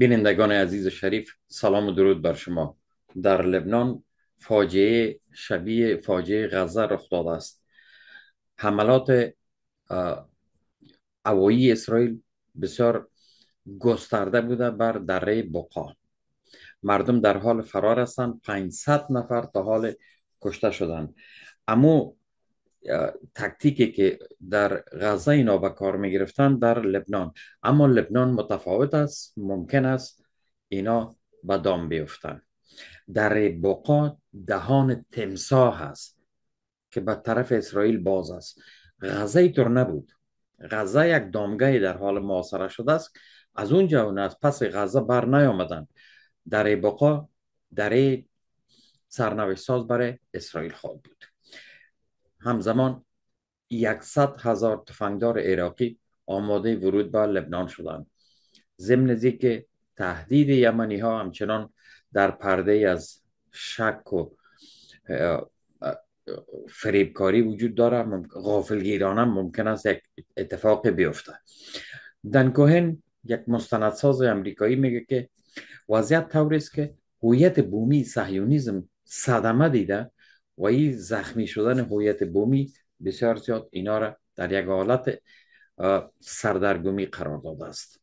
بینندگان عزیز شریف سلام و درود بر شما در لبنان فاجعه شبیه فاجعه غزه رخ داده است حملات اوایی اسرائیل بسیار گسترده بوده بر دره بقا مردم در حال فرار هستند 500 نفر تا حال کشته شدند اما تکتیکی که در غزه اینا به کار می گرفتن در لبنان اما لبنان متفاوت است ممکن است اینا به دام بیفتن در بقا دهان تمسا است که به طرف اسرائیل باز است غزه طور نبود غزه یک دامگاهی در حال معاصره شده است از اونجا اون از پس غزه بر نیامدن در بقا در سرنوشت ساز برای اسرائیل خواهد بود همزمان یکصد هزار تفنگدار عراقی آماده ورود به لبنان شدند ضمن که تهدید یمنی ها همچنان در پرده از شک و فریبکاری وجود داره غافلگیرانه ممکن است یک اتفاق بیفته دنکوهن یک مستندساز امریکایی میگه که وضعیت طوری است که هویت بومی سهیونیزم صدمه دیده و این زخمی شدن هویت بومی بسیار زیاد اینا را در یک حالت سردرگمی قرار داده است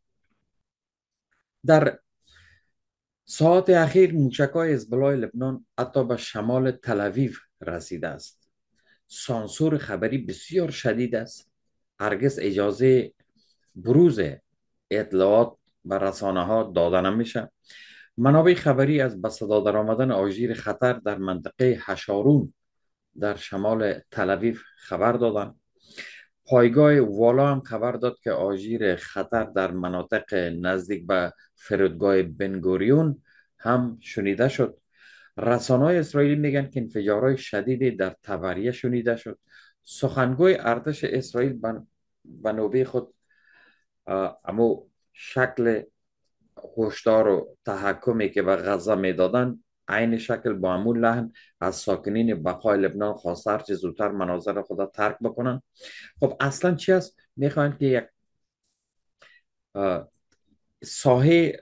در ساعت اخیر موچکای از بلای لبنان حتی به شمال تلویف رسیده است سانسور خبری بسیار شدید است هرگز اجازه بروز اطلاعات و رسانه ها داده نمیشه منابع خبری از بسدا آمدن آژیر خطر در منطقه هشارون در شمال تلویف خبر دادند پایگاه والا هم خبر داد که آژیر خطر در مناطق نزدیک به فرودگاه بنگوریون هم شنیده شد های اسرائیلی میگن که انفجارهای شدیدی در توریه شنیده شد سخنگوی ارتش اسرائیل به نوبه خود اما شکل هشدار و تحکمی که به غزه میدادن عین شکل با همون لحن از ساکنین بقای لبنان خواسته چه زودتر مناظر خدا ترک بکنن خب اصلا چی است که یک ساحه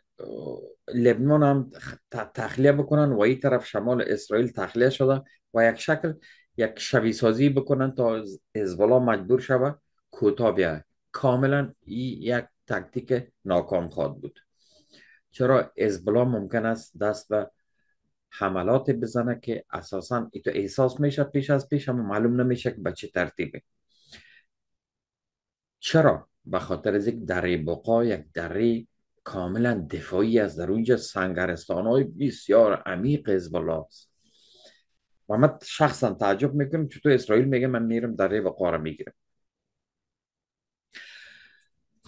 لبنان هم تخلیه بکنن و این طرف شمال اسرائیل تخلیه شده و یک شکل یک شویسازی بکنن تا ازوالا مجبور شده کتابیه کاملا این یک تکتیک ناکام خواهد بود چرا ازبلا ممکن است دست به حملات بزنه که اساسا ایتو احساس میشه پیش از پیش اما معلوم نمیشه که به چه ترتیبه چرا به خاطر از یک دره بقا یک دره کاملا دفاعی از در اونجا سنگرستان های بسیار عمیق ازبلا است و من شخصا تعجب میکنم چطور اسرائیل میگه من میرم دره بقا رو میگیرم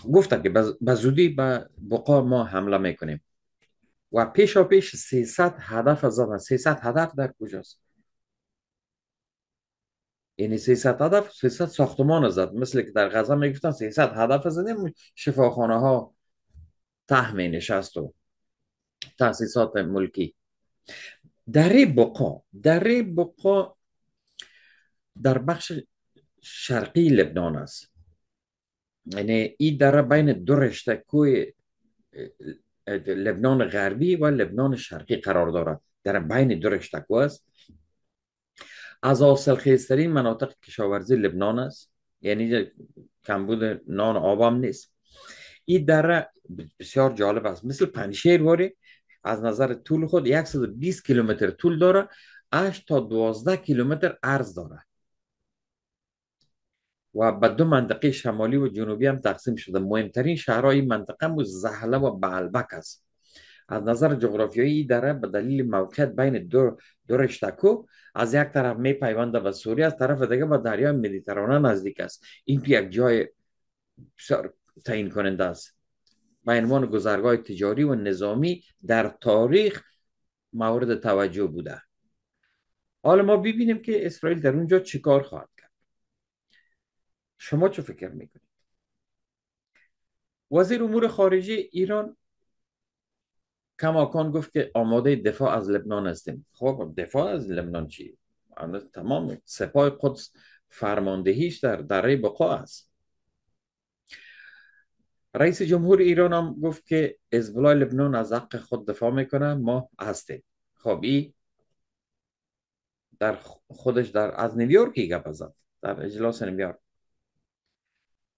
گفتن که به زودی به بقا ما حمله میکنیم و پیشا پیش 300 هدف زدن 300 هدف در کجاست یعنی 300 هدف 300 ساختمان زد مثل که در غزه میگفتن 300 هدف زدیم شفاخانه ها ته می نشست و تاسیسات ملکی در بقا در بقا در بخش شرقی لبنان است یعنی این داره بین دو رشته لبنان غربی و لبنان شرقی قرار داره در بین دو رشته است از حاصل خیزترین مناطق کشاورزی لبنان است یعنی کمبود نان آبام نیست این دره بسیار جالب است مثل پنشیر واری از نظر طول خود 120 کیلومتر طول داره 8 تا 12 کیلومتر عرض داره و به دو منطقه شمالی و جنوبی هم تقسیم شده مهمترین شهرهای منطقه مو زهله و بعلبک است از نظر جغرافیایی داره به دلیل موقعیت بین دو, دو رشتکو از یک طرف می پیونده به سوریه از طرف دیگه به دریای مدیترانه نزدیک است این تو یک جای تعیین کننده است به عنوان گذرگاه تجاری و نظامی در تاریخ مورد توجه بوده حالا ما ببینیم که اسرائیل در اونجا چیکار خواهد شما چه فکر میکنید وزیر امور خارجه ایران کماکان گفت که آماده دفاع از لبنان هستیم خب دفاع از لبنان چی؟ تمام سپاه قدس فرماندهیش در دره بقا است رئیس جمهور ایران هم گفت که بلای لبنان از حق خود دفاع میکنه ما هستیم خب ای در خودش در از نیویورکی گفت در اجلاس نیویورک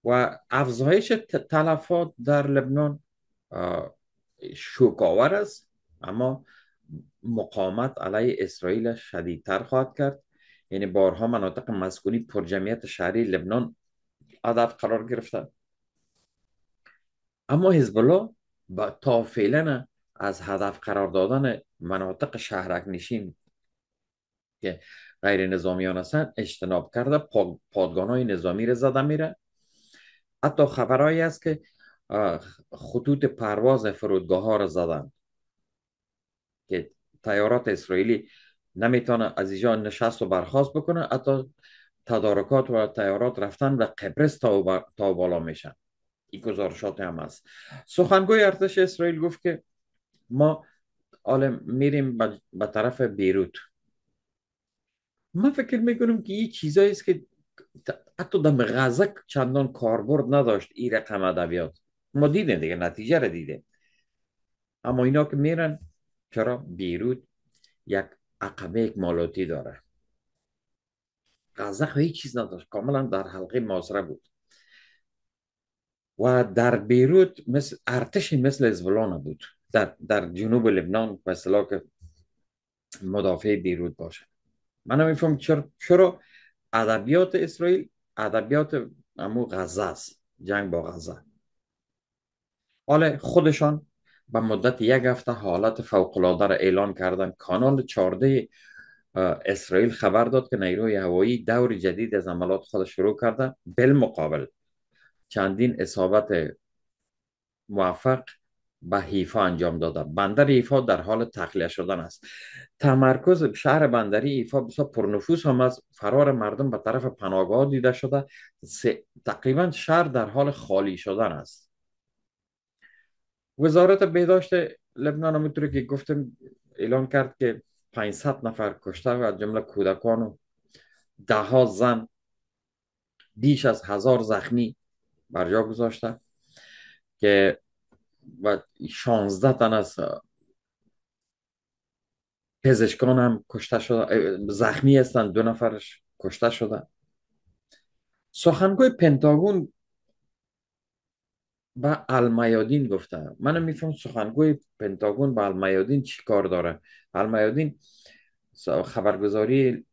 و افزایش تلفات در لبنان شوکاور است اما مقامت علیه اسرائیل شدیدتر خواهد کرد یعنی بارها مناطق مسکونی پرجمعیت شهری لبنان هدف قرار گرفتن اما حزب تا فعلا از هدف قرار دادن مناطق شهرک نشین که غیر نظامیان هستن اجتناب کرده پادگان های نظامی رو زده میره حتی خبرهایی است که خطوط پرواز فرودگاه ها را زدند که تیارات اسرائیلی نمیتونه از اینجا نشست و برخواست بکنه حتی تدارکات و تیارات رفتن و قبرس تا, و بالا میشن این گزارشات هم هست سخنگوی ارتش اسرائیل گفت که ما حالا میریم به طرف بیروت من فکر میکنم که یه چیزایی است که حتی در غزق چندان کاربرد نداشت این رقم ادبیات ما دیدیم دیگه نتیجه رو دیدیم اما اینا که میرن چرا بیروت یک عقبه یک مالاتی داره غزق خب هیچ چیز نداشت کاملا در حلقه ماسره بود و در بیروت مثل ارتشی مثل ازبلانه بود در, در جنوب لبنان به که مدافع بیروت باشه من نمیفهم چرا چرا ادبیات اسرائیل ادبیات امو غزه است جنگ با غزه حالا خودشان به مدت یک هفته حالت فوقلاده را اعلان کردن کانال 14 اسرائیل خبر داد که نیروی هوایی دور جدید از عملات خود شروع کرده بالمقابل چندین اصابت موفق به حیفا انجام داده بندر ایفا در حال تخلیه شدن است تمرکز شهر بندری ایفا بسیار پرنفوس هم از فرار مردم به طرف پناهگاه دیده شده تقریبا شهر در حال خالی شدن است وزارت بهداشت لبنان همونطوری که گفتم اعلام کرد که 500 نفر کشته و از جمله کودکان و ده ها زن بیش از هزار زخمی بر جا گذاشته که و 16 تن از پزشکان هم کشته شده زخمی هستن دو نفرش کشته شده سخنگوی پنتاگون با المیادین گفته من میفهم سخنگوی پنتاگون به المیادین چی کار داره المیادین خبرگزاری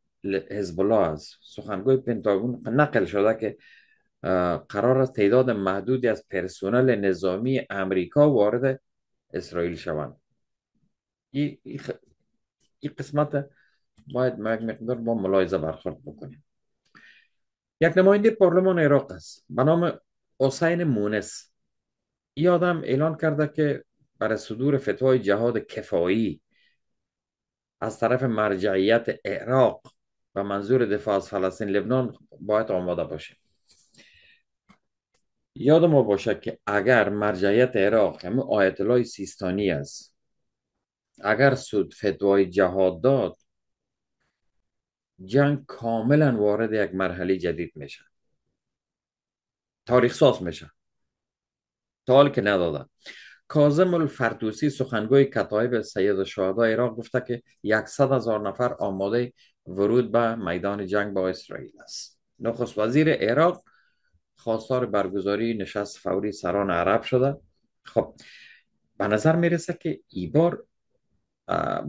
حزب الله است سخنگوی پنتاگون نقل شده که قرار است تعداد محدودی از پرسنل نظامی امریکا وارد اسرائیل شوند این ای قسمت باید مقدار با ملاحظه برخورد بکنیم یک نماینده پارلمان عراق است به نام حسین مونس این آدم اعلان کرده که برای صدور فتوای جهاد کفایی از طرف مرجعیت عراق و منظور دفاع از فلسطین لبنان باید آماده باشه یاد ما باشد که اگر مرجعیت عراق همه آیت الله سیستانی است اگر سود فتوای جهاد داد جنگ کاملا وارد یک مرحله جدید میشه تاریخ ساز میشه تا که ندادن کازم الفردوسی سخنگوی کتایب سید شهدا عراق گفته که یکصد هزار نفر آماده ورود به میدان جنگ با اسرائیل است نخست وزیر عراق خواستار برگزاری نشست فوری سران عرب شده خب به نظر میرسه که ای بار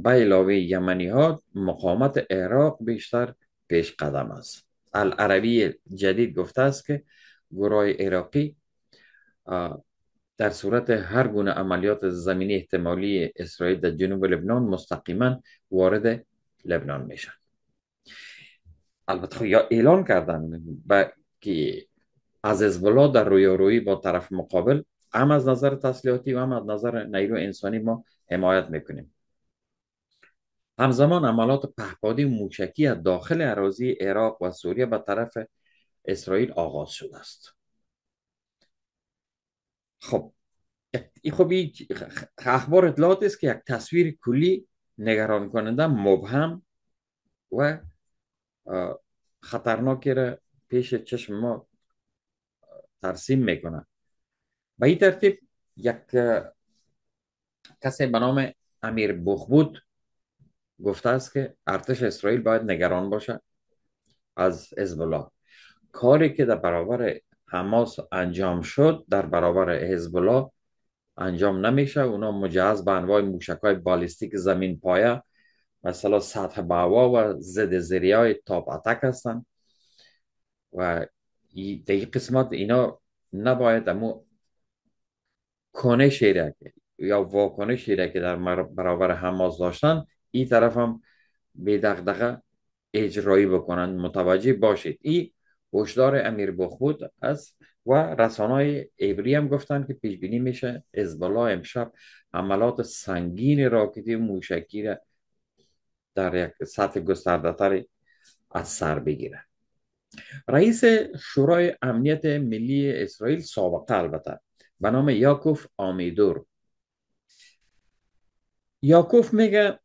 به علاوه یمنی ها مقامت عراق بیشتر پیش قدم است العربی جدید گفته است که گروه عراقی در صورت هر گونه عملیات زمینی احتمالی اسرائیل در جنوب لبنان مستقیما وارد لبنان میشن البته خب، یا اعلان کردن با که از ازبلا در روی با طرف مقابل هم از نظر تسلیحاتی و هم از نظر نیرو انسانی ما حمایت میکنیم همزمان عملات پهپادی و موشکی از داخل عراضی عراق و سوریه به طرف اسرائیل آغاز شده است خب خب اخبار اطلاعات است که یک تصویر کلی نگران کننده مبهم و خطرناکی را پیش چشم ما ترسیم میکنن به این ترتیب یک کسی به نام امیر بخبود گفته است که ارتش اسرائیل باید نگران باشه از حزب کاری که در برابر حماس انجام شد در برابر ازبلا انجام نمیشه اونا مجهز به انواع موشک های بالیستیک زمین پایه مثلا سطح باوا و زده زریای تاپ اتک هستن و در یک قسمت اینا نباید اما کنش که یا واکنش که در برابر حماس داشتن این طرف هم به اجرایی بکنن متوجه باشید این هشدار امیر بخبود است و رسانای ایبری هم گفتن که پیش بینی میشه ازبالا امشب عملات سنگین راکتی موشکی را در یک سطح گسترده از سر بگیره رئیس شورای امنیت ملی اسرائیل سابقه البته به نام یاکوف آمیدور یاکوف میگه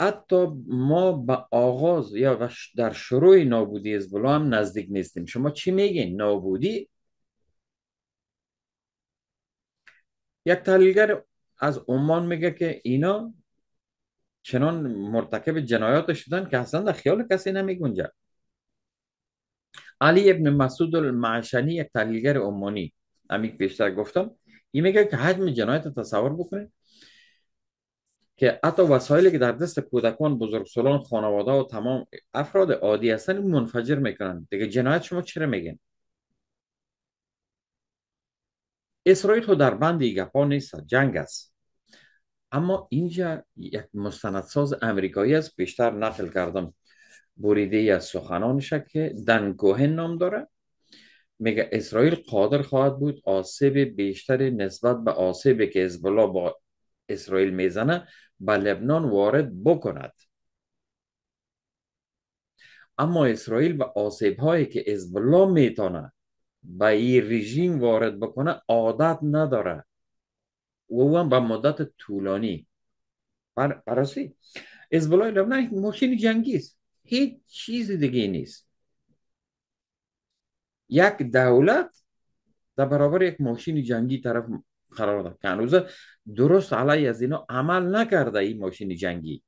حتی ما به آغاز یا در شروع نابودی ازبلا هم نزدیک نیستیم شما چی میگین نابودی یک تحلیلگر از عمان میگه که اینا چنان مرتکب جنایات شدن که اصلا در خیال کسی نمیگنجه علی ابن مسعود المعشنی یک تحلیلگر عمانی امیک بیشتر گفتم این میگه که حجم جنایت تصور بکنه که حتی وسایلی که در دست کودکان بزرگسالان خانواده و تمام افراد عادی هستن منفجر میکنن دیگه جنایت شما چرا میگن اسرائیل تو در بند گپا نیست جنگ است اما اینجا یک مستندساز امریکایی است بیشتر نقل کردم بریده یا از سخنانشه که دنگوهن نام داره میگه اسرائیل قادر خواهد بود آسیب بیشتری نسبت به آسیبی که ازبلا با اسرائیل میزنه به لبنان وارد بکند اما اسرائیل و آسیب هایی که ازبلا میتونه به این رژیم وارد بکنه عادت نداره و هم به مدت طولانی پر پرسی ازبلا لبنان ماشین جنگی است هیچ چیز دیگه نیست یک دولت در برابر یک ماشین جنگی طرف قرار داد که درست علی از اینا عمل نکرده این ماشین جنگی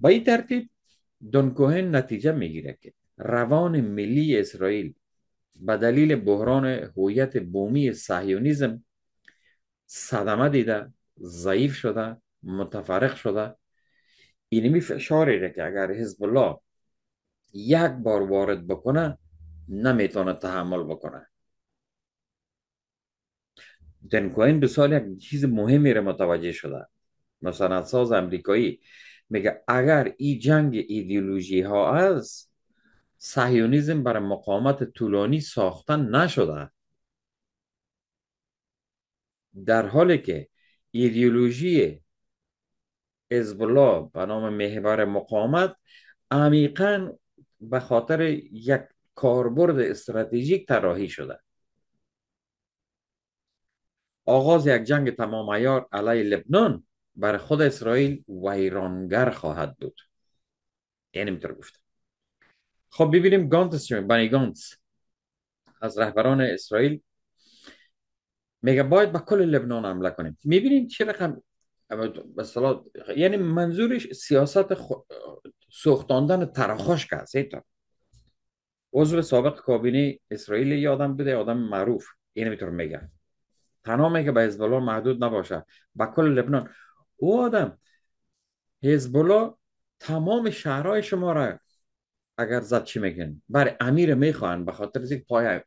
به این ترتیب دونکوهن نتیجه میگیره که روان ملی اسرائیل به دلیل بحران هویت بومی سهیونیزم صدمه دیده ضعیف شده متفرق شده اینمی فشاری را که اگر حزب الله یک بار وارد بکنه نمیتونه تحمل بکنه کوین به سال یک چیز مهمی را متوجه شده ساز امریکایی میگه اگر این جنگ ایدیولوژی ها از سهیونیزم برای مقامت طولانی ساختن نشده در حالی که ایدئولوژی حزب الله به نام محور مقاومت عمیقا به خاطر یک کاربرد استراتژیک طراحی شده آغاز یک جنگ تمام ایار علیه لبنان بر خود اسرائیل ویرانگر خواهد بود یعنی میتر گفت خب ببینیم گانتس چون گانتس از رهبران اسرائیل میگه باید به با کل لبنان حمله کنیم میبینیم چه رقم یعنی منظورش سیاست خو... سوختاندن تراخاش که هست عضو سابق کابینه اسرائیل یادم بده آدم معروف این میتونه میگن تنها میگه به حزب محدود نباشه با کل لبنان او آدم حزب تمام شهرهای شما را اگر زد چی میگن بر امیر میخوان به خاطر اینکه پای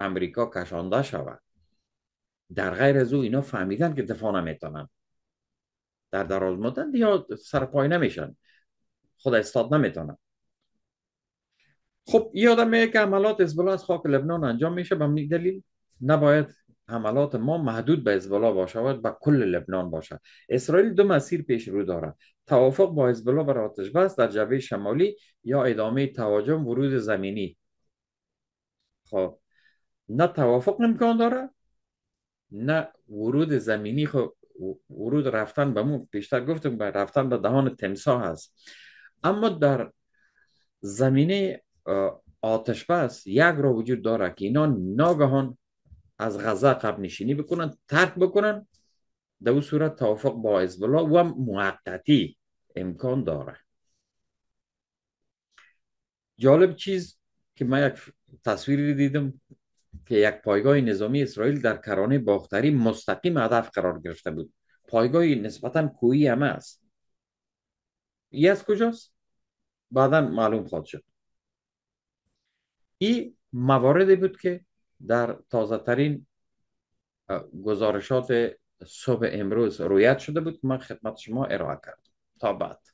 امریکا کشانده شود در غیر از او اینا فهمیدن که دفاع نمیتونن در دراز مدت یا سرپای نمیشن خود استاد نمیتونه خب یادم میگه که عملات حزب از خاک لبنان انجام میشه به یک دلیل نباید حملات ما محدود به حزب باشه و به کل لبنان باشد اسرائیل دو مسیر پیش رو داره توافق با حزب الله بر آتش در جبهه شمالی یا ادامه تهاجم ورود زمینی خب نه توافق امکان داره نه ورود زمینی خب ورود رفتن به مو پیشتر گفتم به رفتن به دهان تمسا هست اما در زمینه آتش بس یک را وجود داره که اینا ناگهان از غذا قبل نشینی بکنن ترک بکنن در اون صورت توافق با ازبلا و موقتی امکان داره جالب چیز که من یک تصویری دیدم که یک پایگاه نظامی اسرائیل در کرانه باختری مستقیم هدف قرار گرفته بود پایگاه نسبتا کویی همه است ای از کجاست بعدا معلوم خواهد شد ای مواردی بود که در تازه ترین گزارشات صبح امروز رویت شده بود که من خدمت شما ارائه کردم تا بعد